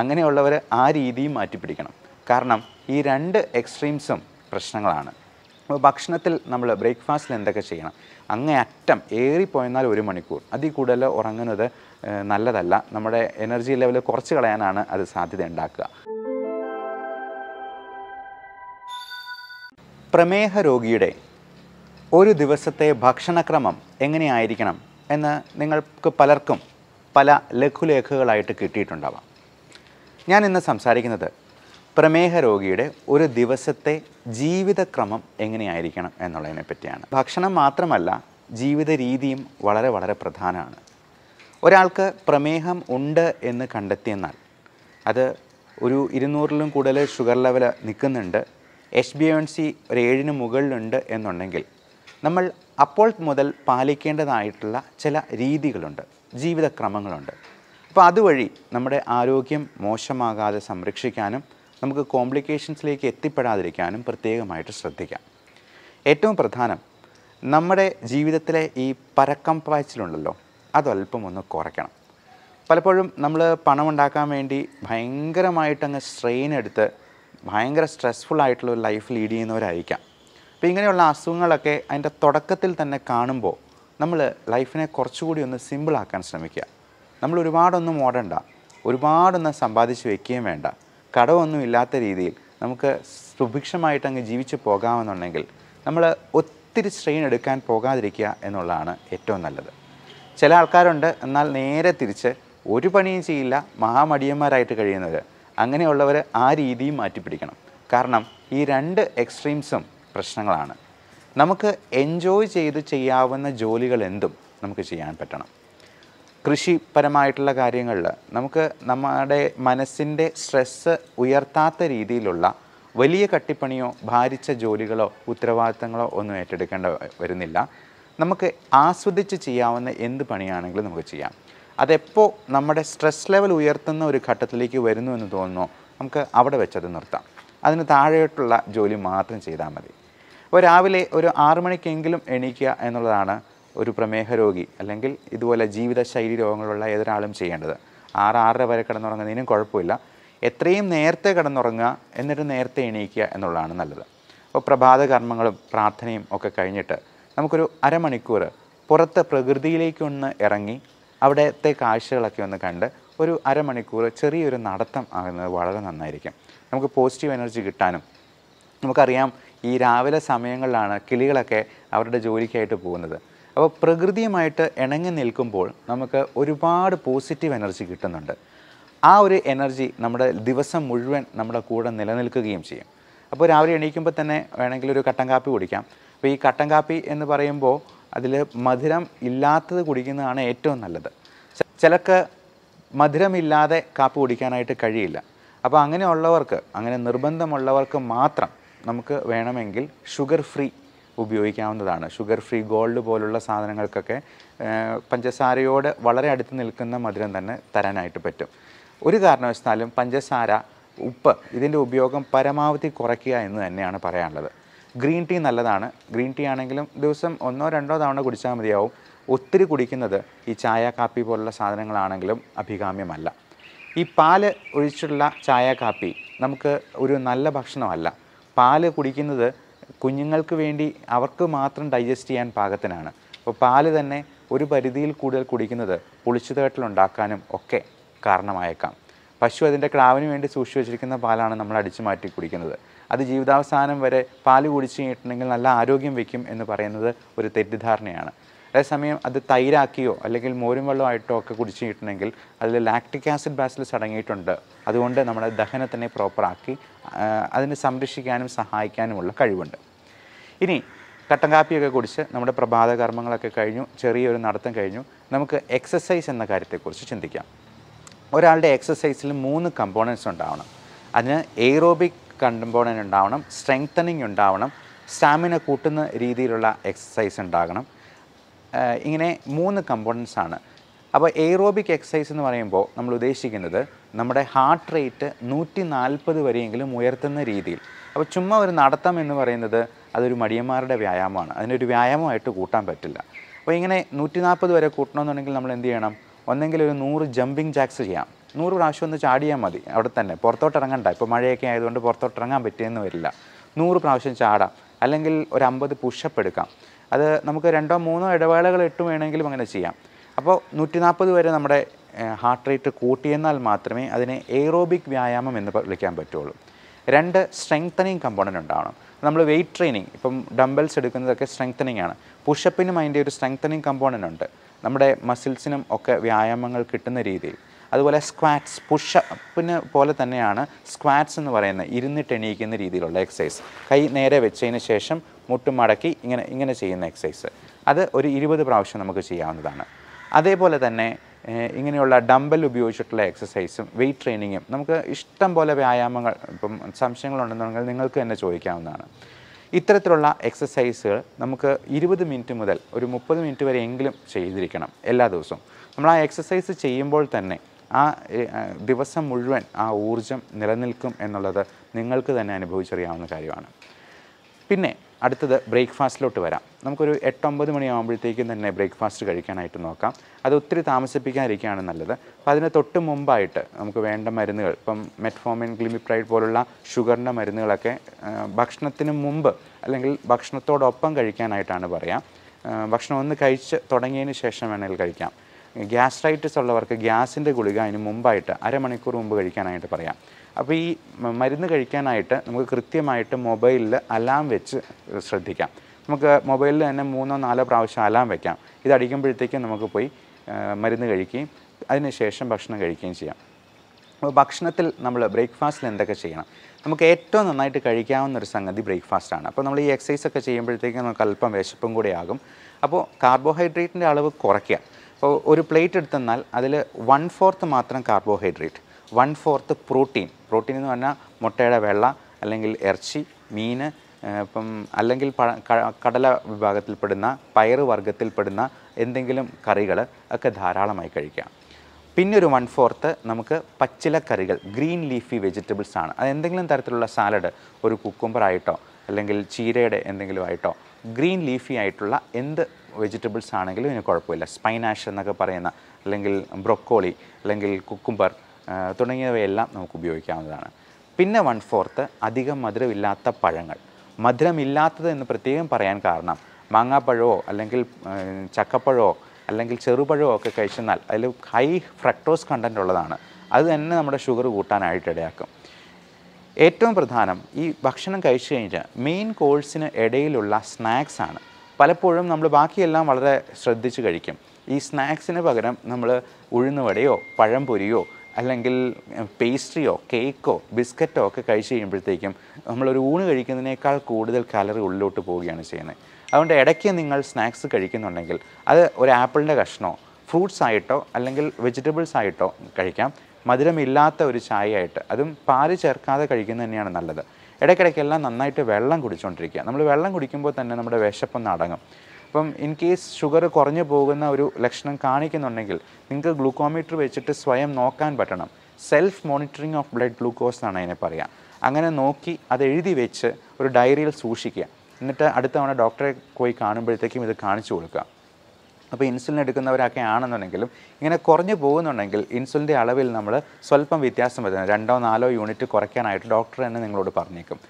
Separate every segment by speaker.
Speaker 1: അങ്ങനെയുള്ളവർ ആ രീതിയും മാറ്റിപ്പിടിക്കണം കാരണം ഈ രണ്ട് എക്സ്ട്രീംസും പ്രശ്നങ്ങളാണ് അപ്പോൾ ഭക്ഷണത്തിൽ നമ്മൾ ബ്രേക്ക്ഫാസ്റ്റിൽ എന്തൊക്കെ ചെയ്യണം അങ്ങേ അറ്റം ഏറിപ്പോയെന്നാൽ ഒരു മണിക്കൂർ അതിൽ കൂടുതൽ ഉറങ്ങുന്നത് നല്ലതല്ല നമ്മുടെ എനർജി ലെവൽ കുറച്ച് കളയാനാണ് അത് സാധ്യത ഉണ്ടാക്കുക പ്രമേഹ രോഗിയുടെ ഒരു ദിവസത്തെ ഭക്ഷണക്രമം എങ്ങനെയായിരിക്കണം എന്ന് നിങ്ങൾക്ക് പലർക്കും പല ലഘുലേഖകളായിട്ട് കിട്ടിയിട്ടുണ്ടാവാം ഞാൻ ഇന്ന് സംസാരിക്കുന്നത് പ്രമേഹ രോഗിയുടെ ഒരു ദിവസത്തെ ജീവിതക്രമം എങ്ങനെയായിരിക്കണം എന്നുള്ളതിനെ പറ്റിയാണ് ഭക്ഷണം മാത്രമല്ല ജീവിത രീതിയും വളരെ വളരെ പ്രധാനമാണ് ഒരാൾക്ക് പ്രമേഹം ഉണ്ട് എന്ന് കണ്ടെത്തിയെന്നാൽ അത് ഒരു ഇരുന്നൂറിലും കൂടുതൽ ഷുഗർ ലെവൽ നിൽക്കുന്നുണ്ട് എച്ച് ബി എൻ സി ഒരു ഏഴിന് മുകളിലുണ്ട് എന്നുണ്ടെങ്കിൽ നമ്മൾ അപ്പോൾ മുതൽ പാലിക്കേണ്ടതായിട്ടുള്ള ചില രീതികളുണ്ട് ജീവിതക്രമങ്ങളുണ്ട് അപ്പോൾ അതുവഴി നമ്മുടെ ആരോഗ്യം മോശമാകാതെ സംരക്ഷിക്കാനും നമുക്ക് കോംപ്ലിക്കേഷൻസിലേക്ക് എത്തിപ്പെടാതിരിക്കാനും പ്രത്യേകമായിട്ട് ശ്രദ്ധിക്കാം ഏറ്റവും പ്രധാനം നമ്മുടെ ജീവിതത്തിലെ ഈ പരക്കം പായച്ചിലുണ്ടല്ലോ അതല്പം ഒന്ന് കുറയ്ക്കണം പലപ്പോഴും നമ്മൾ പണം ഉണ്ടാക്കാൻ വേണ്ടി ഭയങ്കരമായിട്ടങ്ങ് സ്ട്രെയിൻ എടുത്ത് ഭയങ്കര സ്ട്രെസ്ഫുൾ ആയിട്ടുള്ള ഒരു ലൈഫ് ലീഡ് ചെയ്യുന്നവരായിരിക്കാം അപ്പോൾ ഇങ്ങനെയുള്ള അസുഖങ്ങളൊക്കെ അതിൻ്റെ തുടക്കത്തിൽ തന്നെ കാണുമ്പോൾ നമ്മൾ ലൈഫിനെ കുറച്ചുകൂടി ഒന്ന് സിമ്പിളാക്കാൻ ശ്രമിക്കുക നമ്മൾ ഒരുപാടൊന്നും ഓടണ്ട ഒരുപാടൊന്നും സമ്പാദിച്ച് വെക്കുകയും വേണ്ട കടമൊന്നും ഇല്ലാത്ത രീതിയിൽ നമുക്ക് സുഭിക്ഷമായിട്ട് അങ്ങ് ജീവിച്ച് പോകാമെന്നുണ്ടെങ്കിൽ നമ്മൾ ഒത്തിരി സ്ട്രെയിൻ എടുക്കാൻ പോകാതിരിക്കുക എന്നുള്ളതാണ് ഏറ്റവും നല്ലത് ചില ആൾക്കാരുണ്ട് എന്നാൽ നേരെ തിരിച്ച് ഒരു പണിയും ചെയ്യില്ല മഹാമടിയന്മാരായിട്ട് കഴിയുന്നവർ അങ്ങനെയുള്ളവർ ആ രീതിയും മാറ്റിപ്പിടിക്കണം കാരണം ഈ രണ്ട് എക്സ്ട്രീംസും പ്രശ്നങ്ങളാണ് നമുക്ക് എൻജോയ് ചെയ്ത് ചെയ്യാവുന്ന ജോലികൾ എന്തും നമുക്ക് ചെയ്യാൻ പറ്റണം കൃഷിപരമായിട്ടുള്ള കാര്യങ്ങളിൽ നമുക്ക് നമ്മുടെ മനസ്സിൻ്റെ സ്ട്രെസ്സ് ഉയർത്താത്ത രീതിയിലുള്ള വലിയ കട്ടിപ്പണിയോ ഭാരിച്ച ജോലികളോ ഉത്തരവാദിത്തങ്ങളോ ഒന്നും ഏറ്റെടുക്കേണ്ട വരുന്നില്ല നമുക്ക് ആസ്വദിച്ച് ചെയ്യാവുന്ന എന്ത് പണിയാണെങ്കിലും നമുക്ക് ചെയ്യാം അതെപ്പോൾ നമ്മുടെ സ്ട്രെസ് ലെവൽ ഉയർത്തുന്ന ഒരു ഘട്ടത്തിലേക്ക് വരുന്നു എന്ന് തോന്നുന്നു നമുക്ക് അവിടെ വെച്ചത് നിർത്താം അതിന് താഴെയോട്ടുള്ള ജോലി മാത്രം ചെയ്താൽ മതി ഇപ്പോൾ രാവിലെ ഒരു ആറുമണിക്കെങ്കിലും എണീക്കുക എന്നുള്ളതാണ് ഒരു പ്രമേഹ രോഗി അല്ലെങ്കിൽ ഇതുപോലെ ജീവിതശൈലി രോഗങ്ങളുള്ള ഏതൊരാളും ചെയ്യേണ്ടത് ആറ് ആറര വരെ കിടന്നുറങ്ങുന്നതിനും കുഴപ്പമില്ല എത്രയും നേരത്തെ കിടന്നുറങ്ങുക എന്നിട്ട് നേരത്തെ എണീക്കുക എന്നുള്ളതാണ് നല്ലത് അപ്പോൾ പ്രഭാത കർമ്മങ്ങളും പ്രാർത്ഥനയും ഒക്കെ കഴിഞ്ഞിട്ട് നമുക്കൊരു അരമണിക്കൂർ പുറത്ത് പ്രകൃതിയിലേക്കൊന്ന് ഇറങ്ങി അവിടുത്തെ കാഴ്ചകളൊക്കെ ഒന്ന് കണ്ട് ഒരു അരമണിക്കൂർ ചെറിയൊരു നടത്തം ആകുന്നത് വളരെ നന്നായിരിക്കും നമുക്ക് പോസിറ്റീവ് എനർജി കിട്ടാനും നമുക്കറിയാം ഈ രാവിലെ സമയങ്ങളിലാണ് കിളികളൊക്കെ അവരുടെ ജോലിക്കായിട്ട് പോകുന്നത് അപ്പോൾ പ്രകൃതിയുമായിട്ട് ഇണങ്ങി നിൽക്കുമ്പോൾ നമുക്ക് ഒരുപാട് പോസിറ്റീവ് എനർജി കിട്ടുന്നുണ്ട് ആ ഒരു എനർജി നമ്മുടെ ദിവസം മുഴുവൻ നമ്മുടെ കൂടെ നിലനിൽക്കുകയും ചെയ്യും അപ്പോൾ രാവിലെ എണീക്കുമ്പോൾ തന്നെ വേണമെങ്കിൽ ഒരു കട്ടൻ കാപ്പി കുടിക്കാം അപ്പോൾ ഈ കട്ടൻ കാപ്പി എന്ന് പറയുമ്പോൾ അതിൽ മധുരം ഇല്ലാത്തത് കുടിക്കുന്നതാണ് ഏറ്റവും നല്ലത് ചിലക്ക് മധുരമില്ലാതെ കാപ്പി കുടിക്കാനായിട്ട് കഴിയില്ല അപ്പോൾ അങ്ങനെയുള്ളവർക്ക് അങ്ങനെ നിർബന്ധമുള്ളവർക്ക് മാത്രം നമുക്ക് വേണമെങ്കിൽ ഷുഗർ ഫ്രീ ഉപയോഗിക്കാവുന്നതാണ് ഷുഗർ ഫ്രീ ഗോൾഡ് പോലുള്ള സാധനങ്ങൾക്കൊക്കെ പഞ്ചസാരയോട് വളരെ അടുത്ത് നിൽക്കുന്ന മധുരം തന്നെ തരാനായിട്ട് പറ്റും ഒരു കാരണവശാലും പഞ്ചസാര ഉപ്പ് ഇതിൻ്റെ ഉപയോഗം പരമാവധി കുറയ്ക്കുക എന്ന് തന്നെയാണ് പറയാനുള്ളത് ഗ്രീൻ ടീ നല്ലതാണ് ഗ്രീൻ ടീ ആണെങ്കിലും ദിവസം ഒന്നോ രണ്ടോ തവണ കുടിച്ചാൽ മതിയാവും ഒത്തിരി കുടിക്കുന്നത് ഈ ചായ കാപ്പി പോലുള്ള സാധനങ്ങളാണെങ്കിലും അഭികാമ്യമല്ല ഈ പാല് ഒഴിച്ചുള്ള ചായ കാപ്പി നമുക്ക് ഒരു നല്ല ഭക്ഷണമല്ല പാല് കുടിക്കുന്നത് കുഞ്ഞുങ്ങൾക്ക് വേണ്ടി അവർക്ക് മാത്രം ഡൈജസ്റ്റ് ചെയ്യാൻ പാകത്തിനാണ് അപ്പോൾ പാല് തന്നെ ഒരു പരിധിയിൽ കൂടുതൽ കുടിക്കുന്നത് ഉണ്ടാക്കാനും ഒക്കെ കാരണമായേക്കാം പശു അതിൻ്റെ ക്ലാവിന് വേണ്ടി സൂക്ഷിച്ച് വെച്ചിരിക്കുന്ന പാലാണ് നമ്മൾ അടിച്ചു മാറ്റി കുടിക്കുന്നത് അത് ജീവിതാവസാനം വരെ പാല് കുടിച്ചു കഴിഞ്ഞിട്ടുണ്ടെങ്കിൽ നല്ല ആരോഗ്യം വയ്ക്കും എന്ന് പറയുന്നത് ഒരു തെറ്റിദ്ധാരണയാണ് അതേസമയം അത് തൈരാക്കിയോ അല്ലെങ്കിൽ മോരും വെള്ളമായിട്ടോ ഒക്കെ കുടിച്ചു കഴിഞ്ഞിട്ടുണ്ടെങ്കിൽ അതിൽ ലാക്ടിക് ആസിഡ് ബാസിലസ് അടങ്ങിയിട്ടുണ്ട് അതുകൊണ്ട് നമ്മുടെ ദഹനത്തിനെ പ്രോപ്പറാക്കി അതിനെ സംരക്ഷിക്കാനും സഹായിക്കാനുമുള്ള കഴിവുണ്ട് ഇനി കട്ടൻ കാപ്പിയൊക്കെ കുടിച്ച് നമ്മുടെ പ്രഭാത കർമ്മങ്ങളൊക്കെ കഴിഞ്ഞു ചെറിയൊരു നടത്തം കഴിഞ്ഞു നമുക്ക് എക്സസൈസ് എന്ന കാര്യത്തെക്കുറിച്ച് ചിന്തിക്കാം ഒരാളുടെ എക്സസൈസിൽ മൂന്ന് കമ്പോണൻസ് ഉണ്ടാവണം അതിന് എയ്റോബിക് കമ്പോണൻ്റ് ഉണ്ടാവണം സ്ട്രെങ്തനിങ് ഉണ്ടാവണം സ്റ്റാമിന കൂട്ടുന്ന രീതിയിലുള്ള എക്സസൈസ് ഉണ്ടാകണം ഇങ്ങനെ മൂന്ന് കമ്പോണൻസ് ആണ് അപ്പോൾ എയ്റോബിക് എക്സസൈസ് എന്ന് പറയുമ്പോൾ നമ്മൾ ഉദ്ദേശിക്കുന്നത് നമ്മുടെ ഹാർട്ട് റേറ്റ് നൂറ്റി നാൽപ്പത് വരെയെങ്കിലും ഉയർത്തുന്ന രീതിയിൽ അപ്പോൾ ചുമ്മാ ഒരു നടത്തം എന്ന് പറയുന്നത് അതൊരു മടിയന്മാരുടെ വ്യായാമമാണ് അതിനൊരു വ്യായാമമായിട്ട് കൂട്ടാൻ പറ്റില്ല അപ്പോൾ ഇങ്ങനെ നൂറ്റി നാൽപ്പത് വരെ കൂട്ടണമെന്നുണ്ടെങ്കിൽ നമ്മൾ എന്ത് ചെയ്യണം ഒന്നെങ്കിൽ ഒരു നൂറ് ജമ്പിങ് ജാക്സ് ചെയ്യാം നൂറ് പ്രാവശ്യം ഒന്ന് ചാടിയാൽ മതി അവിടെ തന്നെ പുറത്തോട്ട് ഇറങ്ങണ്ട ഇപ്പോൾ മഴയൊക്കെ ആയതുകൊണ്ട് പുറത്തോട്ട് ഇറങ്ങാൻ പറ്റിയെന്ന് വരില്ല നൂറ് പ്രാവശ്യം ചാടാം അല്ലെങ്കിൽ ഒരു അമ്പത് പുഷപ്പ് എടുക്കാം അത് നമുക്ക് രണ്ടോ മൂന്നോ ഇടവേളകൾ ഇട്ടു വേണമെങ്കിലും അങ്ങനെ ചെയ്യാം അപ്പോൾ നൂറ്റി നാൽപ്പത് വരെ നമ്മുടെ ഹാർട്ട് റേറ്റ് കൂട്ടിയെന്നാൽ മാത്രമേ അതിനെ എയ്റോബിക് വ്യായാമം എന്ന് വിളിക്കാൻ പറ്റുള്ളൂ രണ്ട് സ്ട്രെങ്തനിങ് കമ്പോണൻ്റ് ഉണ്ടാവണം നമ്മൾ വെയിറ്റ് ട്രെയിനിങ് ഇപ്പം ഡംബൽസ് എടുക്കുന്നതൊക്കെ സ്ട്രെങ്തനിങ് ആണ് പുഷപ്പിനും അതിൻ്റെ ഒരു സ്ട്രെങ്തനിങ് കമ്പോണൻ്റ് ഉണ്ട് നമ്മുടെ മസിൽസിനും ഒക്കെ വ്യായാമങ്ങൾ കിട്ടുന്ന രീതിയിൽ അതുപോലെ സ്ക്വാറ്റ്സ് പുഷപ്പിന് പോലെ തന്നെയാണ് സ്ക്വാറ്റ്സ് എന്ന് പറയുന്ന ഇരുന്നിട്ട് എണീക്കുന്ന രീതിയിലുള്ള എക്സസൈസ് കൈ നേരെ വെച്ചതിന് ശേഷം മുട്ടുമടക്കി ഇങ്ങനെ ഇങ്ങനെ ചെയ്യുന്ന എക്സസൈസ് അത് ഒരു ഇരുപത് പ്രാവശ്യം നമുക്ക് ചെയ്യാവുന്നതാണ് അതേപോലെ തന്നെ ഇങ്ങനെയുള്ള ഡംബൽ ഉപയോഗിച്ചിട്ടുള്ള എക്സസൈസും വെയിറ്റ് ട്രെയിനിങ്ങും നമുക്ക് ഇഷ്ടം പോലെ വ്യായാമങ്ങൾ ഇപ്പം സംശയങ്ങളുണ്ടെന്നുണ്ടെങ്കിൽ നിങ്ങൾക്ക് തന്നെ ചോദിക്കാവുന്നതാണ് ഇത്തരത്തിലുള്ള എക്സസൈസുകൾ നമുക്ക് ഇരുപത് മിനിറ്റ് മുതൽ ഒരു മുപ്പത് മിനിറ്റ് വരെ എങ്കിലും ചെയ്തിരിക്കണം എല്ലാ ദിവസവും നമ്മൾ ആ എക്സസൈസ് ചെയ്യുമ്പോൾ തന്നെ ആ ദിവസം മുഴുവൻ ആ ഊർജം നിലനിൽക്കും എന്നുള്ളത് നിങ്ങൾക്ക് തന്നെ അനുഭവിച്ചറിയാവുന്ന കാര്യമാണ് പിന്നെ അടുത്തത് ബ്രേക്ക്ഫാസ്റ്റിലോട്ട് വരാം നമുക്കൊരു എട്ടൊമ്പത് മണിയാകുമ്പോഴത്തേക്കും തന്നെ ബ്രേക്ക്ഫാസ്റ്റ് കഴിക്കാനായിട്ട് നോക്കാം അത് ഒത്തിരി താമസിപ്പിക്കാതിരിക്കുകയാണ് നല്ലത് അപ്പോൾ അതിന് തൊട്ട് മുമ്പായിട്ട് നമുക്ക് വേണ്ട മരുന്നുകൾ ഇപ്പം മെറ്റ്ഫോമിൻ ഗ്ലിമിപ്രൈഡ് പോലുള്ള ഷുഗറിൻ്റെ മരുന്നുകളൊക്കെ ഭക്ഷണത്തിന് മുമ്പ് അല്ലെങ്കിൽ ഭക്ഷണത്തോടൊപ്പം കഴിക്കാനായിട്ടാണ് പറയാം ഭക്ഷണം ഒന്ന് കഴിച്ച് തുടങ്ങിയതിന് ശേഷം വേണമെങ്കിൽ കഴിക്കാം ഗ്യാസ്ട്രൈറ്റിസ് ഉള്ളവർക്ക് ഗ്യാസിൻ്റെ ഗുളിക അതിന് മുമ്പായിട്ട് അരമണിക്കൂർ മുമ്പ് കഴിക്കാനായിട്ട് പറയാം അപ്പോൾ ഈ മരുന്ന് കഴിക്കാനായിട്ട് നമുക്ക് കൃത്യമായിട്ട് മൊബൈലിൽ അലാം വെച്ച് ശ്രദ്ധിക്കാം നമുക്ക് മൊബൈലിൽ തന്നെ മൂന്നോ നാലോ പ്രാവശ്യം അലാം വയ്ക്കാം ഇതടിക്കുമ്പോഴത്തേക്കും നമുക്ക് പോയി മരുന്ന് കഴിക്കുകയും അതിനുശേഷം ഭക്ഷണം കഴിക്കുകയും ചെയ്യാം അപ്പോൾ ഭക്ഷണത്തിൽ നമ്മൾ ബ്രേക്ക്ഫാസ്റ്റിൽ എന്തൊക്കെ ചെയ്യണം നമുക്ക് ഏറ്റവും നന്നായിട്ട് കഴിക്കാവുന്ന ഒരു സംഗതി ബ്രേക്ക്ഫാസ്റ്റാണ് അപ്പോൾ നമ്മൾ ഈ എക്സസൈസൊക്കെ ഒക്കെ ചെയ്യുമ്പോഴത്തേക്കും നമുക്ക് അല്പം വിശപ്പും കൂടെ ആകും അപ്പോൾ കാർബോഹൈഡ്രേറ്റിൻ്റെ അളവ് കുറയ്ക്കുക അപ്പോൾ ഒരു പ്ലേറ്റ് എടുത്തെന്നാൽ അതിൽ വൺ ഫോർത്ത് മാത്രം carbohydrate one fourth protein protein എന്ന് പറഞ്ഞാൽ മുട്ടയുടെ വെള്ള അല്ലെങ്കിൽ ഇറച്ചി മീൻ ഇപ്പം അല്ലെങ്കിൽ കടല വിഭാഗത്തിൽപ്പെടുന്ന പയർ വർഗത്തിൽപ്പെടുന്ന എന്തെങ്കിലും കറികൾ ഒക്കെ ധാരാളമായി കഴിക്കാം പിന്നെ ഒരു വൺ ഫോർത്ത് നമുക്ക് പച്ചിലക്കറികൾ ഗ്രീൻ ലീഫി വെജിറ്റബിൾസ് ആണ് അത് എന്തെങ്കിലും തരത്തിലുള്ള സാലഡ് ഒരു കുക്കുംബറായിട്ടോ അല്ലെങ്കിൽ ചീരയുടെ എന്തെങ്കിലും ആയിട്ടോ ഗ്രീൻ ലീഫി ആയിട്ടുള്ള എന്ത് വെജിറ്റബിൾസ് ആണെങ്കിലും ഇതിന് കുഴപ്പമില്ല സ്പൈനാഷ് എന്നൊക്കെ പറയുന്ന അല്ലെങ്കിൽ ബ്രൊക്കോളി അല്ലെങ്കിൽ കുക്കുംബർ തുടങ്ങിയവയെല്ലാം നമുക്ക് ഉപയോഗിക്കാവുന്നതാണ് പിന്നെ വൺ ഫോർത്ത് അധികം മധുരമില്ലാത്ത പഴങ്ങൾ മധുരമില്ലാത്തത് എന്ന് പ്രത്യേകം പറയാൻ കാരണം മാങ്ങാപ്പഴമോ അല്ലെങ്കിൽ ചക്കപ്പഴമോ അല്ലെങ്കിൽ ചെറുപഴമോ ഒക്കെ കഴിച്ചെന്നാൽ അതിൽ ഹൈ ഫ്രക്ടോസ് കണ്ടൻ്റ് ഉള്ളതാണ് അത് തന്നെ നമ്മുടെ ഷുഗർ കൂട്ടാനായിട്ട് ഇടയാക്കും ഏറ്റവും പ്രധാനം ഈ ഭക്ഷണം കഴിച്ചു കഴിഞ്ഞാൽ മെയിൻ കോഴ്സിന് ഇടയിലുള്ള സ്നാക്സാണ് പലപ്പോഴും നമ്മൾ ബാക്കിയെല്ലാം വളരെ ശ്രദ്ധിച്ച് കഴിക്കും ഈ സ്നാക്സിന് പകരം നമ്മൾ ഉഴുന്നുവടയോ പഴംപൊരിയോ അല്ലെങ്കിൽ പേസ്ട്രിയോ കേക്കോ ബിസ്ക്കറ്റോ ഒക്കെ കഴിച്ചു കഴിയുമ്പോഴത്തേക്കും നമ്മളൊരു ഊണ് കഴിക്കുന്നതിനേക്കാൾ കൂടുതൽ കലറി ഉള്ളിലോട്ട് പോവുകയാണ് ചെയ്യുന്നത് അതുകൊണ്ട് ഇടയ്ക്ക് നിങ്ങൾ സ്നാക്സ് കഴിക്കുന്നുണ്ടെങ്കിൽ അത് ഒരു ആപ്പിളിൻ്റെ കഷ്ണമോ ഫ്രൂട്ട്സ് ആയിട്ടോ അല്ലെങ്കിൽ വെജിറ്റബിൾസ് ആയിട്ടോ കഴിക്കാം മധുരമില്ലാത്ത ഒരു ചായയായിട്ട് അതും പാല് ചേർക്കാതെ കഴിക്കുന്നത് തന്നെയാണ് നല്ലത് ഇടയ്ക്കിടയ്ക്കെല്ലാം നന്നായിട്ട് വെള്ളം കുടിച്ചുകൊണ്ടിരിക്കുക നമ്മൾ വെള്ളം കുടിക്കുമ്പോൾ തന്നെ നമ്മുടെ വിശപ്പൊന്ന് അടങ്ങും അപ്പം ഇൻ കേസ് ഷുഗർ കുറഞ്ഞു പോകുന്ന ഒരു ലക്ഷണം കാണിക്കുന്നുണ്ടെങ്കിൽ നിങ്ങൾക്ക് ഗ്ലൂക്കോമീറ്റർ വെച്ചിട്ട് സ്വയം നോക്കാൻ പറ്റണം self monitoring of blood glucose എന്നാണ് അതിനെ പറയുക അങ്ങനെ നോക്കി അത് എഴുതി വെച്ച് ഒരു ഡയറിയിൽ സൂക്ഷിക്കുക എന്നിട്ട് അടുത്ത തവണ ഡോക്ടറെ പോയി കാണുമ്പോഴത്തേക്കും ഇത് കാണിച്ചു കൊടുക്കുക അപ്പോൾ ഇൻസുലിൻ എടുക്കുന്നവരൊക്കെ ആണെന്നുണ്ടെങ്കിലും ഇങ്ങനെ കുറഞ്ഞു പോകുന്നുണ്ടെങ്കിൽ ഇൻസുലിൻ്റെ അളവിൽ നമ്മൾ സ്വല്പം വ്യത്യാസം വരുന്നത് രണ്ടോ നാലോ യൂണിറ്റ് കുറയ്ക്കാനായിട്ട് ഡോക്ടർ തന്നെ നിങ്ങളോട് പറഞ്ഞേക്കും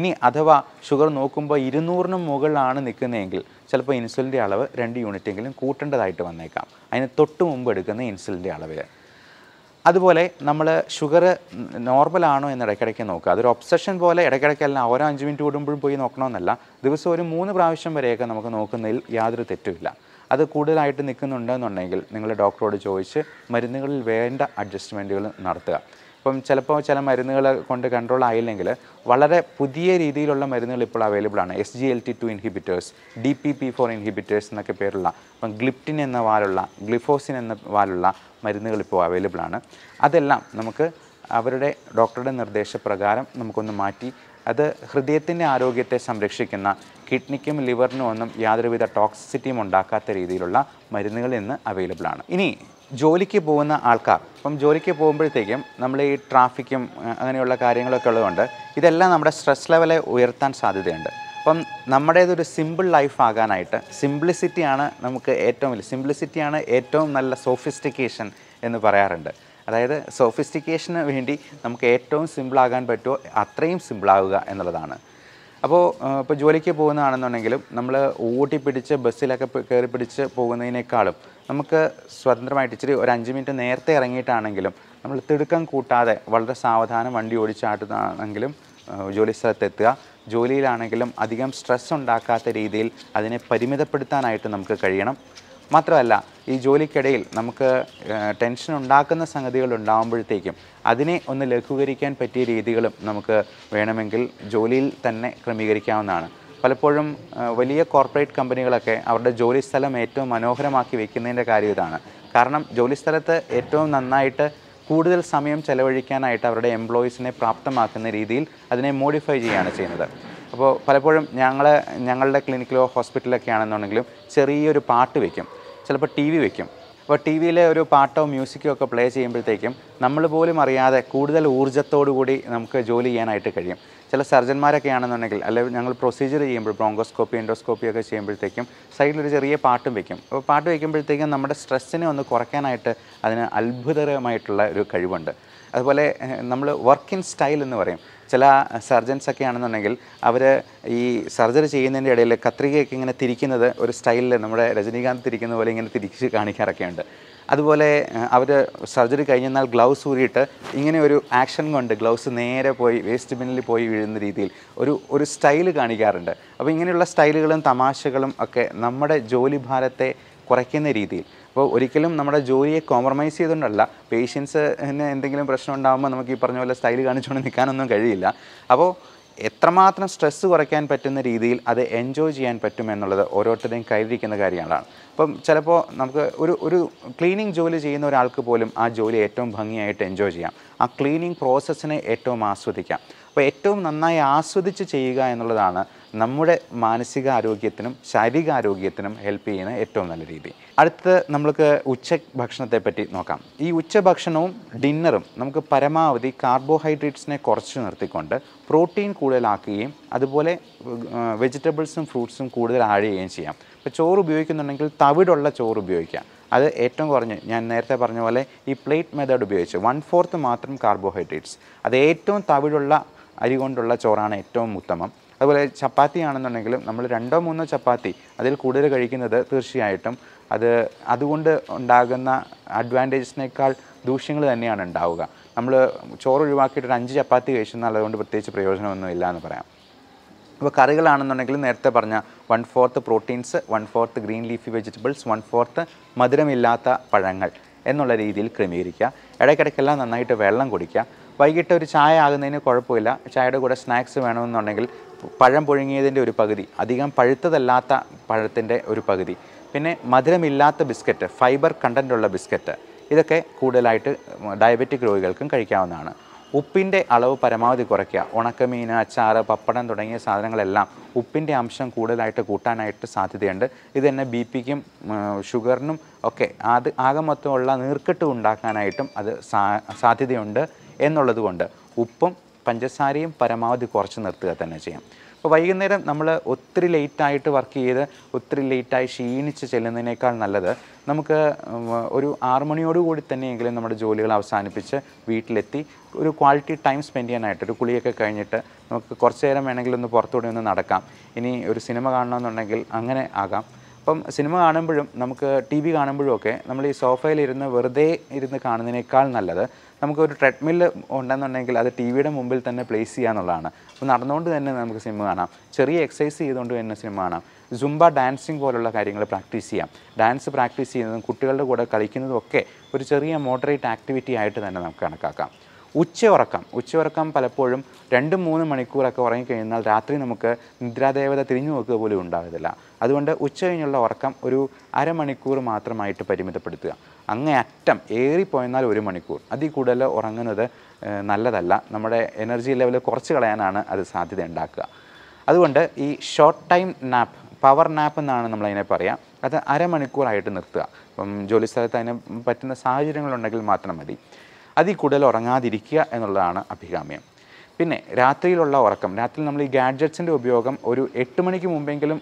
Speaker 1: ഇനി അഥവാ ഷുഗർ നോക്കുമ്പോൾ ഇരുന്നൂറിന് മുകളിലാണ് നിൽക്കുന്നതെങ്കിൽ ചിലപ്പോൾ ഇൻസുലിൻ്റെ അളവ് രണ്ട് യൂണിറ്റെങ്കിലും കൂട്ടേണ്ടതായിട്ട് വന്നേക്കാം അതിന് തൊട്ട് മുമ്പ് എടുക്കുന്ന ഇൻസുലിൻ്റെ അളവിൽ അതുപോലെ നമ്മൾ ഷുഗർ നോർമലാണോ എന്ന് ഇടയ്ക്കിടയ്ക്ക് നോക്കുക അതൊരു ഒബ്സഷൻ പോലെ ഇടയ്ക്കിടയ്ക്കല്ല ഓരോ അഞ്ച് മിനിറ്റ് കൂടുമ്പോഴും പോയി നോക്കണമെന്നല്ല ദിവസം ഒരു മൂന്ന് പ്രാവശ്യം വരെയൊക്കെ നമുക്ക് നോക്കുന്നതിൽ യാതൊരു തെറ്റുമില്ല അത് കൂടുതലായിട്ട് നിൽക്കുന്നുണ്ടെന്നുണ്ടെങ്കിൽ നിങ്ങൾ ഡോക്ടറോട് ചോദിച്ച് മരുന്നുകളിൽ വേണ്ട അഡ്ജസ്റ്റ്മെൻറ്റുകൾ നടത്തുക ഇപ്പം ചിലപ്പോൾ ചില മരുന്നുകൾ കൊണ്ട് കൺട്രോൾ ആയില്ലെങ്കിൽ വളരെ പുതിയ രീതിയിലുള്ള മരുന്നുകൾ ഇപ്പോൾ അവൈലബിൾ ആണ് S G L T two inhibitors D P P four inhibitors എന്നൊക്കെ പേരുള്ള ഇപ്പം ഗ്ലിപ്റ്റിൻ എന്ന വാലുള്ള ഗ്ലിഫോസിൻ എന്ന വാലുള്ള മരുന്നുകൾ ഇപ്പോൾ അവൈലബിൾ ആണ് അതെല്ലാം നമുക്ക് അവരുടെ ഡോക്ടറുടെ നിർദ്ദേശപ്രകാരം നമുക്കൊന്ന് മാറ്റി അത് ഹൃദയത്തിൻ്റെ ആരോഗ്യത്തെ സംരക്ഷിക്കുന്ന കിഡ്നിക്കും ലിവറിനും ഒന്നും യാതൊരുവിധ ടോക്സിസിറ്റിയും ഉണ്ടാക്കാത്ത രീതിയിലുള്ള മരുന്നുകൾ ഇന്ന് അവൈലബിൾ ആണ് ഇനി ജോലിക്ക് പോകുന്ന ആൾക്കാർ ഇപ്പം ജോലിക്ക് പോകുമ്പോഴത്തേക്കും നമ്മൾ ഈ ട്രാഫിക്കും അങ്ങനെയുള്ള കാര്യങ്ങളൊക്കെ ഉള്ളതുകൊണ്ട് ഇതെല്ലാം നമ്മുടെ സ്ട്രെസ് ലെവലെ ഉയർത്താൻ സാധ്യതയുണ്ട് അപ്പം നമ്മുടേതൊരു സിമ്പിൾ ലൈഫ് ആകാനായിട്ട് സിംപ്ലിസിറ്റിയാണ് നമുക്ക് ഏറ്റവും വലിയ സിംപ്ലിസിറ്റിയാണ് ഏറ്റവും നല്ല സോഫിസ്റ്റിക്കേഷൻ എന്ന് പറയാറുണ്ട് അതായത് സോഫിസ്റ്റിക്കേഷന് വേണ്ടി നമുക്ക് ഏറ്റവും സിമ്പിളാകാൻ പറ്റുമോ അത്രയും സിമ്പിളാവുക എന്നുള്ളതാണ് അപ്പോൾ ഇപ്പോൾ ജോലിക്ക് പോകുന്നതാണെന്നുണ്ടെങ്കിലും നമ്മൾ ഓടി പിടിച്ച് ബസ്സിലൊക്കെ കയറി പിടിച്ച് പോകുന്നതിനേക്കാളും നമുക്ക് സ്വതന്ത്രമായിട്ട് ഇച്ചിരി ഒരു അഞ്ച് മിനിറ്റ് നേരത്തെ ഇറങ്ങിയിട്ടാണെങ്കിലും നമ്മൾ തിടുക്കം കൂട്ടാതെ വളരെ സാവധാനം വണ്ടി ഓടിച്ചാട്ടുന്നതാണെങ്കിലും ജോലി സ്ഥലത്തെത്തുക ജോലിയിലാണെങ്കിലും അധികം സ്ട്രെസ് ഉണ്ടാക്കാത്ത രീതിയിൽ അതിനെ പരിമിതപ്പെടുത്താനായിട്ട് നമുക്ക് കഴിയണം മാത്രമല്ല ഈ ജോലിക്കിടയിൽ നമുക്ക് ടെൻഷൻ ഉണ്ടാക്കുന്ന സംഗതികൾ ഉണ്ടാകുമ്പോഴത്തേക്കും അതിനെ ഒന്ന് ലഘൂകരിക്കാൻ പറ്റിയ രീതികളും നമുക്ക് വേണമെങ്കിൽ ജോലിയിൽ തന്നെ ക്രമീകരിക്കാവുന്നതാണ് പലപ്പോഴും വലിയ കോർപ്പറേറ്റ് കമ്പനികളൊക്കെ അവരുടെ ജോലിസ്ഥലം ഏറ്റവും മനോഹരമാക്കി വെക്കുന്നതിൻ്റെ കാര്യം ഇതാണ് കാരണം ജോലിസ്ഥലത്ത് ഏറ്റവും നന്നായിട്ട് കൂടുതൽ സമയം ചെലവഴിക്കാനായിട്ട് അവരുടെ എംപ്ലോയീസിനെ പ്രാപ്തമാക്കുന്ന രീതിയിൽ അതിനെ മോഡിഫൈ ചെയ്യുകയാണ് ചെയ്യുന്നത് അപ്പോൾ പലപ്പോഴും ഞങ്ങൾ ഞങ്ങളുടെ ക്ലിനിക്കിലോ ഹോസ്പിറ്റലൊക്കെ ആണെന്നുണ്ടെങ്കിലും ചെറിയൊരു പാട്ട് വയ്ക്കും ചിലപ്പോൾ ടി വി വയ്ക്കും അപ്പോൾ ടി വിയിലെ ഒരു പാട്ടോ മ്യൂസിക്കോ ഒക്കെ പ്ലേ ചെയ്യുമ്പോഴത്തേക്കും നമ്മൾ പോലും അറിയാതെ കൂടുതൽ കൂടി നമുക്ക് ജോലി ചെയ്യാനായിട്ട് കഴിയും ചില സർജന്മാരൊക്കെ ആണെന്നുണ്ടെങ്കിൽ അല്ലെങ്കിൽ ഞങ്ങൾ പ്രൊസീജിയർ ചെയ്യുമ്പോൾ ബ്രോങ്കോസ്കോപ്പി എൻഡോസ്കോപ്പി ഒക്കെ ചെയ്യുമ്പോഴത്തേക്കും സൈഡിലൊരു ചെറിയ പാട്ടും വയ്ക്കും അപ്പോൾ പാട്ട് വയ്ക്കുമ്പോഴത്തേക്കും നമ്മുടെ സ്ട്രെസ്സിനെ ഒന്ന് കുറയ്ക്കാനായിട്ട് അതിന് അത്ഭുതകരമായിട്ടുള്ള ഒരു കഴിവുണ്ട് അതുപോലെ നമ്മൾ വർക്കിംഗ് സ്റ്റൈൽ എന്ന് പറയും ചില സർജൻസ് ഒക്കെ ആണെന്നുണ്ടെങ്കിൽ അവർ ഈ സർജറി ചെയ്യുന്നതിൻ്റെ ഇടയിൽ കത്രികയൊക്കെ ഇങ്ങനെ തിരിക്കുന്നത് ഒരു സ്റ്റൈലിൽ നമ്മുടെ രജനീകാന്ത് തിരിക്കുന്ന പോലെ ഇങ്ങനെ തിരിച്ച് കാണിക്കാറൊക്കെ ഉണ്ട് അതുപോലെ അവർ സർജറി കഴിഞ്ഞെന്നാൽ ഗ്ലൗസ് ഊരിയിട്ട് ഇങ്ങനെ ഒരു ആക്ഷൻ കൊണ്ട് ഗ്ലൗസ് നേരെ പോയി വേസ്റ്റ് ബിന്നിൽ പോയി വീഴുന്ന രീതിയിൽ ഒരു ഒരു സ്റ്റൈൽ കാണിക്കാറുണ്ട് അപ്പോൾ ഇങ്ങനെയുള്ള സ്റ്റൈലുകളും തമാശകളും ഒക്കെ നമ്മുടെ ജോലി ഭാരത്തെ കുറയ്ക്കുന്ന രീതിയിൽ അപ്പോൾ ഒരിക്കലും നമ്മുടെ ജോലിയെ കോംപ്രമൈസ് ചെയ്തുകൊണ്ടല്ല പേഷ്യൻസിന് എന്തെങ്കിലും പ്രശ്നം ഉണ്ടാകുമ്പോൾ നമുക്ക് ഈ പറഞ്ഞ പോലെ സ്റ്റൈൽ കാണിച്ചുകൊണ്ട് നിൽക്കാനൊന്നും കഴിയില്ല അപ്പോൾ എത്രമാത്രം സ്ട്രെസ്സ് കുറയ്ക്കാൻ പറ്റുന്ന രീതിയിൽ അത് എൻജോയ് ചെയ്യാൻ പറ്റും എന്നുള്ളത് ഓരോരുത്തരുടെയും കയ്യിലിരിക്കുന്ന കാര്യങ്ങളാണ് അപ്പം ചിലപ്പോൾ നമുക്ക് ഒരു ഒരു ക്ലീനിങ് ജോലി ചെയ്യുന്ന ഒരാൾക്ക് പോലും ആ ജോലി ഏറ്റവും ഭംഗിയായിട്ട് എൻജോയ് ചെയ്യാം ആ ക്ലീനിങ് പ്രോസസ്സിനെ ഏറ്റവും ആസ്വദിക്കാം അപ്പോൾ ഏറ്റവും നന്നായി ആസ്വദിച്ച് ചെയ്യുക എന്നുള്ളതാണ് നമ്മുടെ മാനസിക ആരോഗ്യത്തിനും ശാരീരിക ആരോഗ്യത്തിനും ഹെൽപ്പ് ചെയ്യുന്ന ഏറ്റവും നല്ല രീതി അടുത്ത് നമ്മൾക്ക് ഉച്ച ഭക്ഷണത്തെ പറ്റി നോക്കാം ഈ ഉച്ചഭക്ഷണവും ഡിന്നറും നമുക്ക് പരമാവധി കാർബോഹൈഡ്രേറ്റ്സിനെ കുറച്ച് നിർത്തിക്കൊണ്ട് പ്രോട്ടീൻ കൂടുതലാക്കുകയും അതുപോലെ വെജിറ്റബിൾസും ഫ്രൂട്ട്സും കൂടുതൽ ആഡ് ചെയ്യുകയും ചെയ്യാം ഇപ്പോൾ ചോറ് ഉപയോഗിക്കുന്നുണ്ടെങ്കിൽ തവിടുള്ള ചോറ് ഉപയോഗിക്കാം അത് ഏറ്റവും കുറഞ്ഞ് ഞാൻ നേരത്തെ പറഞ്ഞ പോലെ ഈ പ്ലേറ്റ് മെത്തേഡ് ഉപയോഗിച്ച് വൺ ഫോർത്ത് മാത്രം കാർബോഹൈഡ്രേറ്റ്സ് അത് ഏറ്റവും തവിടുള്ള അരി കൊണ്ടുള്ള ചോറാണ് ഏറ്റവും ഉത്തമം അതുപോലെ ചപ്പാത്തി ആണെന്നുണ്ടെങ്കിലും നമ്മൾ രണ്ടോ മൂന്നോ ചപ്പാത്തി അതിൽ കൂടുതൽ കഴിക്കുന്നത് തീർച്ചയായിട്ടും അത് അതുകൊണ്ട് ഉണ്ടാകുന്ന അഡ്വാൻറ്റേജസിനേക്കാൾ ദൂഷ്യങ്ങൾ തന്നെയാണ് ഉണ്ടാവുക നമ്മൾ ചോറ് ഒഴിവാക്കിയിട്ട് അഞ്ച് ചപ്പാത്തി കൊണ്ട് പ്രത്യേകിച്ച് പ്രയോജനമൊന്നുമില്ല എന്ന് പറയാം അപ്പോൾ കറികളാണെന്നുണ്ടെങ്കിൽ നേരത്തെ പറഞ്ഞ one fourth proteins one fourth green leafy vegetables one fourth മധുരമില്ലാത്ത പഴങ്ങൾ എന്നുള്ള രീതിയിൽ ക്രമീകരിക്കുക ഇടയ്ക്കിടയ്ക്കെല്ലാം നന്നായിട്ട് വെള്ളം കുടിക്കുക വൈകിട്ട് ഒരു ചായ ആകുന്നതിന് കുഴപ്പമില്ല ചായയുടെ കൂടെ സ്നാക്സ് വേണമെന്നുണ്ടെങ്കിൽ പഴം പുഴുങ്ങിയതിൻ്റെ ഒരു പകുതി അധികം പഴുത്തതല്ലാത്ത പഴത്തിൻ്റെ ഒരു പകുതി പിന്നെ മധുരമില്ലാത്ത ബിസ്ക്കറ്റ് ഫൈബർ ഉള്ള ബിസ്ക്കറ്റ് ഇതൊക്കെ കൂടുതലായിട്ട് ഡയബറ്റിക് രോഗികൾക്കും കഴിക്കാവുന്നതാണ് ഉപ്പിൻ്റെ അളവ് പരമാവധി കുറയ്ക്കുക ഉണക്കമീൻ അച്ചാറ് പപ്പടം തുടങ്ങിയ സാധനങ്ങളെല്ലാം ഉപ്പിൻ്റെ അംശം കൂടുതലായിട്ട് കൂട്ടാനായിട്ട് സാധ്യതയുണ്ട് ഇത് തന്നെ ബി പിക്കും ഷുഗറിനും ഒക്കെ അത് ആകെ മൊത്തമുള്ള നീർക്കെട്ട് ഉണ്ടാക്കാനായിട്ടും അത് സാധ്യതയുണ്ട് എന്നുള്ളതുകൊണ്ട് ഉപ്പും പഞ്ചസാരയും പരമാവധി കുറച്ച് നിർത്തുക തന്നെ ചെയ്യാം അപ്പോൾ വൈകുന്നേരം നമ്മൾ ഒത്തിരി ലേറ്റായിട്ട് വർക്ക് ചെയ്ത് ഒത്തിരി ലേറ്റായി ക്ഷീണിച്ച് ചെല്ലുന്നതിനേക്കാൾ നല്ലത് നമുക്ക് ഒരു ആറു മണിയോടുകൂടി തന്നെയെങ്കിലും നമ്മുടെ ജോലികൾ അവസാനിപ്പിച്ച് വീട്ടിലെത്തി ഒരു ക്വാളിറ്റി ടൈം സ്പെൻഡ് ചെയ്യാനായിട്ട് ഒരു കുളിയൊക്കെ കഴിഞ്ഞിട്ട് നമുക്ക് കുറച്ച് നേരം വേണമെങ്കിലൊന്ന് ഒന്ന് പുറത്തുകൂടി ഒന്ന് നടക്കാം ഇനി ഒരു സിനിമ കാണണമെന്നുണ്ടെങ്കിൽ അങ്ങനെ ആകാം അപ്പം സിനിമ കാണുമ്പോഴും നമുക്ക് ടി വി കാണുമ്പോഴും ഒക്കെ നമ്മൾ ഈ സോഫയിലിരുന്ന് വെറുതെ ഇരുന്ന് കാണുന്നതിനേക്കാൾ നല്ലത് നമുക്കൊരു ട്രെഡ്മിൽ ഉണ്ടെന്നുണ്ടെങ്കിൽ അത് ടി വിയുടെ മുമ്പിൽ തന്നെ പ്ലേസ് ചെയ്യാന്നുള്ളതാണ് അപ്പോൾ നടന്നുകൊണ്ട് തന്നെ നമുക്ക് സിനിമ കാണാം ചെറിയ എക്സസൈസ് ചെയ്തുകൊണ്ട് തന്നെ സിനിമ കാണാം ജുംബ ഡാൻസിങ് പോലുള്ള കാര്യങ്ങൾ പ്രാക്ടീസ് ചെയ്യാം ഡാൻസ് പ്രാക്ടീസ് ചെയ്യുന്നതും കുട്ടികളുടെ കൂടെ കളിക്കുന്നതും ഒക്കെ ഒരു ചെറിയ മോഡറേറ്റ് ആക്ടിവിറ്റി ആയിട്ട് തന്നെ നമുക്ക് കണക്കാക്കാം ഉച്ചയുറക്കം ഉച്ചയുറക്കം പലപ്പോഴും രണ്ട് മൂന്ന് മണിക്കൂറൊക്കെ ഉറങ്ങിക്കഴിഞ്ഞാൽ രാത്രി നമുക്ക് നിദ്രാദേവത തിരിഞ്ഞു നോക്കുക പോലും ഉണ്ടാകത്തില്ല അതുകൊണ്ട് ഉച്ച കഴിഞ്ഞുള്ള ഉറക്കം ഒരു അരമണിക്കൂർ മാത്രമായിട്ട് പരിമിതപ്പെടുത്തുക അങ്ങേ അറ്റം ഏറിപ്പോയെന്നാൽ ഒരു മണിക്കൂർ അതിൽ കൂടുതൽ ഉറങ്ങുന്നത് നല്ലതല്ല നമ്മുടെ എനർജി ലെവൽ കുറച്ച് കളയാനാണ് അത് സാധ്യത ഉണ്ടാക്കുക അതുകൊണ്ട് ഈ short time nap power nap എന്നാണ് നമ്മളതിനെ പറയുക അത് അരമണിക്കൂറായിട്ട് നിർത്തുക ഇപ്പം ജോലിസ്ഥലത്ത് അതിന് പറ്റുന്ന സാഹചര്യങ്ങളുണ്ടെങ്കിൽ മാത്രം മതി അതിൽ കൂടുതൽ ഉറങ്ങാതിരിക്കുക എന്നുള്ളതാണ് അഭികാമ്യം പിന്നെ രാത്രിയിലുള്ള ഉറക്കം രാത്രി നമ്മൾ ഈ ഗാഡ്ജറ്റ്സിൻ്റെ ഉപയോഗം ഒരു എട്ട് മണിക്ക് മുമ്പെങ്കിലും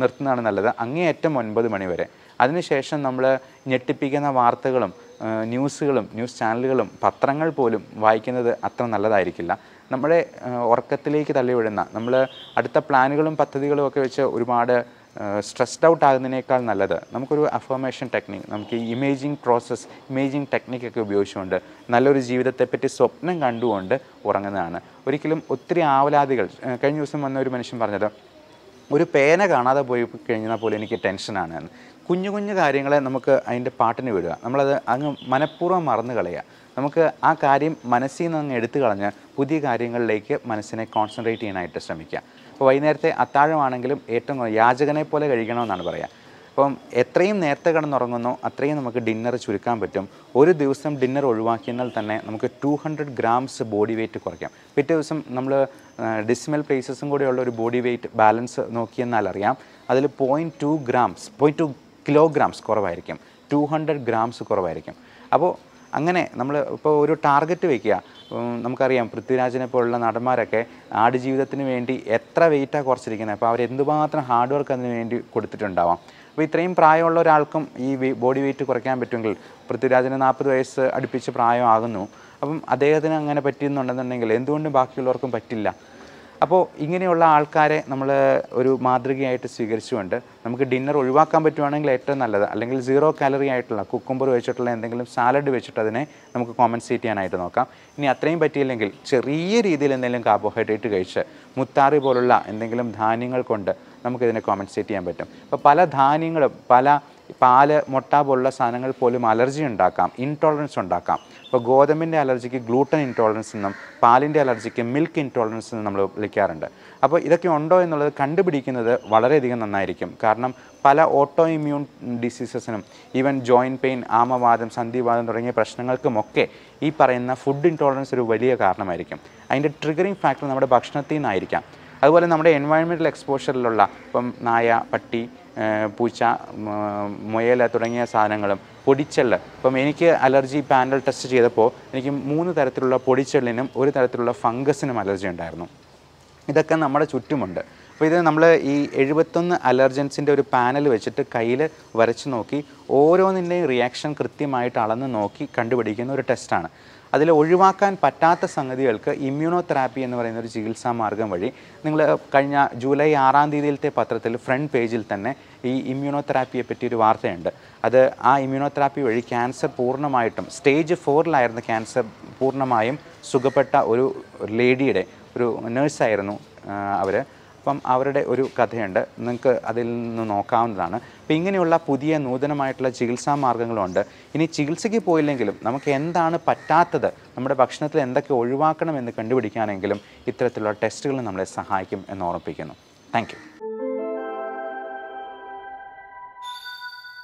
Speaker 1: നിർത്തുന്നതാണ് നല്ലത് അങ്ങേയറ്റം ഒൻപത് മണി വരെ അതിനുശേഷം നമ്മൾ ഞെട്ടിപ്പിക്കുന്ന വാർത്തകളും ന്യൂസുകളും ന്യൂസ് ചാനലുകളും പത്രങ്ങൾ പോലും വായിക്കുന്നത് അത്ര നല്ലതായിരിക്കില്ല നമ്മുടെ ഉറക്കത്തിലേക്ക് തള്ളിവിടുന്ന നമ്മൾ അടുത്ത പ്ലാനുകളും പദ്ധതികളും ഒക്കെ വെച്ച് ഒരുപാട് സ്ട്രെസ്ഡ് ഔട്ട് ആകുന്നതിനേക്കാൾ നല്ലത് നമുക്കൊരു അഫർമേഷൻ ടെക്നിക് നമുക്ക് ഈ ഇമേജിങ് പ്രോസസ്സ് ഇമേജിങ് ടെക്നിക്കൊക്കെ ഉപയോഗിച്ചുകൊണ്ട് നല്ലൊരു ജീവിതത്തെപ്പറ്റി സ്വപ്നം കണ്ടുകൊണ്ട് ഉറങ്ങുന്നതാണ് ഒരിക്കലും ഒത്തിരി ആവലാതികൾ കഴിഞ്ഞ ദിവസം വന്ന ഒരു മനുഷ്യൻ പറഞ്ഞത് ഒരു പേന കാണാതെ പോയി കഴിഞ്ഞാൽ പോലും എനിക്ക് ടെൻഷനാണ് കുഞ്ഞു കുഞ്ഞു കാര്യങ്ങളെ നമുക്ക് അതിൻ്റെ പാട്ടിന് വിടുക നമ്മളത് അങ്ങ് മനഃപൂർവ്വം മറന്നു കളയുക നമുക്ക് ആ കാര്യം മനസ്സിൽ നിന്ന് അങ്ങ് എടുത്തു കളഞ്ഞ് പുതിയ കാര്യങ്ങളിലേക്ക് മനസ്സിനെ കോൺസെൻട്രേറ്റ് ചെയ്യാനായിട്ട് ശ്രമിക്കുക ഇപ്പോൾ വൈകുന്നേരത്തെ അത്താഴമാണെങ്കിലും ഏറ്റവും യാചകനെ പോലെ കഴിക്കണമെന്നാണ് പറയുക അപ്പം എത്രയും നേരത്തെ കിടന്നുറങ്ങുന്നോ അത്രയും നമുക്ക് ഡിന്നർ ചുരുക്കാൻ പറ്റും ഒരു ദിവസം ഡിന്നർ ഒഴിവാക്കിയെന്നാൽ തന്നെ നമുക്ക് two hundred grams body weight കുറയ്ക്കാം പിറ്റേ ദിവസം നമ്മൾ ഡെസിമൽ പ്ലേസസും കൂടെയുള്ള ഒരു ബോഡി വെയിറ്റ് ബാലൻസ് നോക്കിയെന്നാൽ അറിയാം അതിൽ point two grams point two kilograms കുറവായിരിക്കും ടു ഹൺഡ്രഡ് ഗ്രാംസ് കുറവായിരിക്കും അപ്പോൾ അങ്ങനെ നമ്മൾ ഇപ്പോൾ ഒരു ടാർഗറ്റ് വയ്ക്കുക നമുക്കറിയാം പൃഥ്വിരാജിനെ പോലുള്ള നടന്മാരൊക്കെ ആടുജീവിതത്തിന് വേണ്ടി എത്ര വെയിറ്റാണ് കുറച്ചിരിക്കുന്നത് അപ്പോൾ അവർ എന്തുമാത്രം ഹാർഡ് വർക്ക് അതിന് വേണ്ടി കൊടുത്തിട്ടുണ്ടാവാം അപ്പോൾ ഇത്രയും പ്രായമുള്ള ഒരാൾക്കും ഈ ബോഡി വെയിറ്റ് കുറയ്ക്കാൻ പറ്റുമെങ്കിൽ പൃഥ്വിരാജിന് നാൽപ്പത് വയസ്സ് അടുപ്പിച്ച് പ്രായമാകുന്നു അപ്പം അദ്ദേഹത്തിന് അങ്ങനെ പറ്റിയെന്നുണ്ടെന്നുണ്ടെങ്കിൽ എന്തുകൊണ്ടും ബാക്കിയുള്ളവർക്കും പറ്റില്ല അപ്പോൾ ഇങ്ങനെയുള്ള ആൾക്കാരെ നമ്മൾ ഒരു മാതൃകയായിട്ട് സ്വീകരിച്ചുകൊണ്ട് നമുക്ക് ഡിന്നർ ഒഴിവാക്കാൻ പറ്റുവാണെങ്കിൽ ഏറ്റവും നല്ലത് അല്ലെങ്കിൽ സീറോ കാലറി ആയിട്ടുള്ള കുക്കുമ്പർ വെച്ചിട്ടുള്ള എന്തെങ്കിലും സാലഡ് വെച്ചിട്ട് അതിനെ നമുക്ക് കോമ്പൻസേറ്റ് ചെയ്യാനായിട്ട് നോക്കാം ഇനി അത്രയും പറ്റിയില്ലെങ്കിൽ ചെറിയ രീതിയിൽ എന്തെങ്കിലും കാർബോഹൈഡ്രേറ്റ് കഴിച്ച് മുത്താറി പോലുള്ള എന്തെങ്കിലും ധാന്യങ്ങൾ കൊണ്ട് നമുക്കിതിനെ കോമ്പൻസേറ്റ് ചെയ്യാൻ പറ്റും അപ്പോൾ പല ധാന്യങ്ങളും പല പാല് മുട്ട പോലുള്ള സാധനങ്ങൾ പോലും അലർജി ഉണ്ടാക്കാം ഇൻടോളറൻസ് ഉണ്ടാക്കാം ഇപ്പോൾ ഗോതമ്പിൻ്റെ അലർജിക്ക് ഗ്ലൂട്ടൻ ഇൻടോളറൻസ് എന്നും പാലിൻ്റെ അലർജിക്ക് മിൽക്ക് ഇൻടോളറൻസ് എന്നും നമ്മൾ വിളിക്കാറുണ്ട് അപ്പോൾ ഇതൊക്കെ ഉണ്ടോ എന്നുള്ളത് കണ്ടുപിടിക്കുന്നത് വളരെയധികം നന്നായിരിക്കും കാരണം പല ഓട്ടോ ഇമ്മ്യൂൺ ഡിസീസസിനും ഈവൻ ജോയിൻറ്റ് പെയിൻ ആമവാദം സന്ധിവാദം തുടങ്ങിയ പ്രശ്നങ്ങൾക്കുമൊക്കെ ഈ പറയുന്ന ഫുഡ് ഇൻടോളറൻസ് ഒരു വലിയ കാരണമായിരിക്കും അതിൻ്റെ ട്രിഗറിങ് ഫാക്ടർ നമ്മുടെ ഭക്ഷണത്തിൽ നിന്നായിരിക്കാം അതുപോലെ നമ്മുടെ എൻവയോൺമെൻറ്റൽ എക്സ്പോഷറിലുള്ള ഇപ്പം നായ പട്ടി പൂച്ച മുയൽ തുടങ്ങിയ സാധനങ്ങളും പൊടിച്ചെള്ള് ഇപ്പം എനിക്ക് അലർജി പാനൽ ടെസ്റ്റ് ചെയ്തപ്പോൾ എനിക്ക് മൂന്ന് തരത്തിലുള്ള പൊടിച്ചെള്ളിനും ഒരു തരത്തിലുള്ള ഫംഗസിനും അലർജി ഉണ്ടായിരുന്നു ഇതൊക്കെ നമ്മുടെ ചുറ്റുമുണ്ട് അപ്പോൾ ഇത് നമ്മൾ ഈ എഴുപത്തൊന്ന് അലർജൻസിൻ്റെ ഒരു പാനൽ വെച്ചിട്ട് കയ്യിൽ വരച്ച് നോക്കി ഓരോന്നിൻ്റെയും റിയാക്ഷൻ കൃത്യമായിട്ട് അളന്ന് നോക്കി കണ്ടുപിടിക്കുന്ന ഒരു ടെസ്റ്റാണ് അതിൽ ഒഴിവാക്കാൻ പറ്റാത്ത സംഗതികൾക്ക് ഇമ്മ്യൂണോ തെറാപ്പി എന്ന് പറയുന്ന ഒരു ചികിത്സാ മാർഗം വഴി നിങ്ങൾ കഴിഞ്ഞ ജൂലൈ ആറാം തീയതിയിലത്തെ പത്രത്തിൽ ഫ്രണ്ട് പേജിൽ തന്നെ ഈ ഇമ്മ്യൂണോ തെറാപ്പിയെ പറ്റി ഒരു വാർത്തയുണ്ട് അത് ആ ഇമ്മ്യൂണോ തെറാപ്പി വഴി ക്യാൻസർ പൂർണ്ണമായിട്ടും സ്റ്റേജ് ഫോറിലായിരുന്ന ക്യാൻസർ പൂർണ്ണമായും സുഖപ്പെട്ട ഒരു ലേഡിയുടെ ഒരു നേഴ്സായിരുന്നു അവർ അപ്പം അവരുടെ ഒരു കഥയുണ്ട് നിങ്ങൾക്ക് അതിൽ നിന്ന് നോക്കാവുന്നതാണ് അപ്പം ഇങ്ങനെയുള്ള പുതിയ നൂതനമായിട്ടുള്ള ചികിത്സാ മാർഗ്ഗങ്ങളുണ്ട് ഇനി ചികിത്സയ്ക്ക് പോയില്ലെങ്കിലും നമുക്ക് എന്താണ് പറ്റാത്തത് നമ്മുടെ ഭക്ഷണത്തിൽ എന്തൊക്കെ ഒഴിവാക്കണം എന്ന് കണ്ടുപിടിക്കാനെങ്കിലും ഇത്തരത്തിലുള്ള ടെസ്റ്റുകൾ നമ്മളെ സഹായിക്കും എന്ന് ഓർമ്മിപ്പിക്കുന്നു താങ്ക്